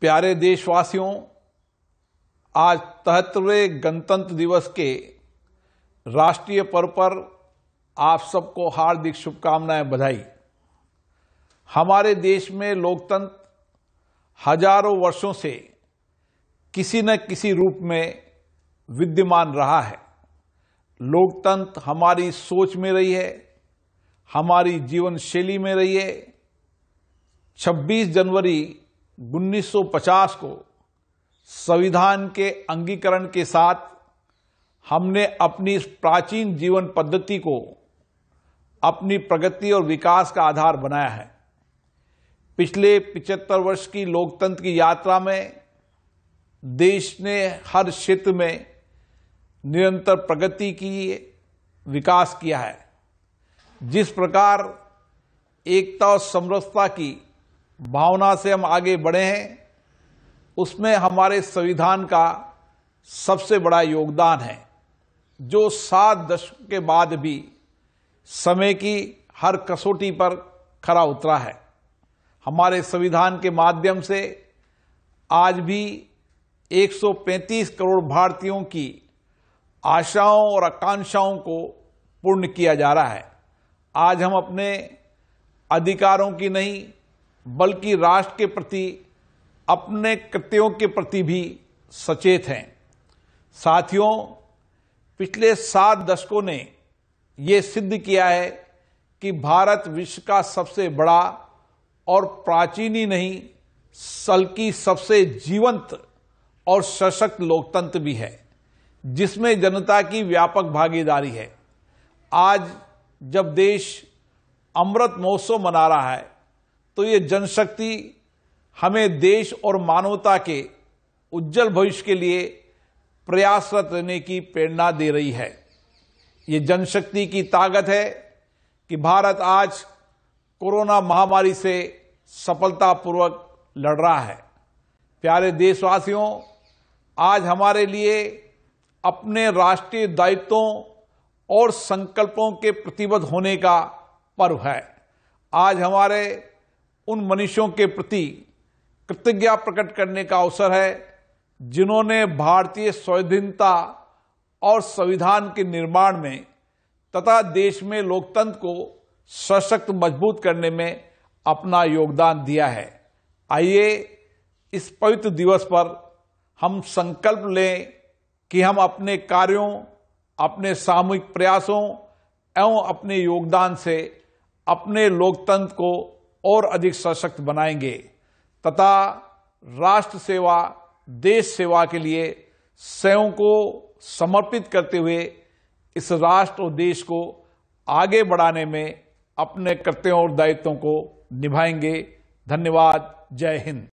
प्यारे देशवासियों आज तहत्तरवें गणतंत्र दिवस के राष्ट्रीय पर्व पर आप सबको हार्दिक शुभकामनाएं बधाई हमारे देश में लोकतंत्र हजारों वर्षों से किसी न किसी रूप में विद्यमान रहा है लोकतंत्र हमारी सोच में रही है हमारी जीवन शैली में रही है 26 जनवरी 1950 को संविधान के अंगीकरण के साथ हमने अपनी इस प्राचीन जीवन पद्धति को अपनी प्रगति और विकास का आधार बनाया है पिछले 75 वर्ष की लोकतंत्र की यात्रा में देश ने हर क्षेत्र में निरंतर प्रगति की विकास किया है जिस प्रकार एकता और समरसता की भावना से हम आगे बढ़े हैं उसमें हमारे संविधान का सबसे बड़ा योगदान है जो सात दशक के बाद भी समय की हर कसौटी पर खरा उतरा है हमारे संविधान के माध्यम से आज भी 135 करोड़ भारतीयों की आशाओं और आकांक्षाओं को पूर्ण किया जा रहा है आज हम अपने अधिकारों की नहीं बल्कि राष्ट्र के प्रति अपने कृत्यों के प्रति भी सचेत हैं साथियों पिछले सात दशकों ने यह सिद्ध किया है कि भारत विश्व का सबसे बड़ा और प्राचीन ही नहीं बल्कि सबसे जीवंत और सशक्त लोकतंत्र भी है जिसमें जनता की व्यापक भागीदारी है आज जब देश अमृत महोत्सव मना रहा है तो ये जनशक्ति हमें देश और मानवता के उज्जवल भविष्य के लिए प्रयासरत रहने की प्रेरणा दे रही है ये जनशक्ति की ताकत है कि भारत आज कोरोना महामारी से सफलतापूर्वक लड़ रहा है प्यारे देशवासियों आज हमारे लिए अपने राष्ट्रीय दायित्वों और संकल्पों के प्रतिबद्ध होने का पर्व है आज हमारे उन मनुष्यों के प्रति कृतज्ञता प्रकट करने का अवसर है जिन्होंने भारतीय स्वाधीनता और संविधान के निर्माण में तथा देश में लोकतंत्र को सशक्त मजबूत करने में अपना योगदान दिया है आइए इस पवित्र दिवस पर हम संकल्प लें कि हम अपने कार्यों अपने सामूहिक प्रयासों एवं अपने योगदान से अपने लोकतंत्र को और अधिक सशक्त बनाएंगे तथा राष्ट्र सेवा देश सेवा के लिए स्वयं को समर्पित करते हुए इस राष्ट्र और देश को आगे बढ़ाने में अपने कर्तव्यों और दायित्वों को निभाएंगे धन्यवाद जय हिंद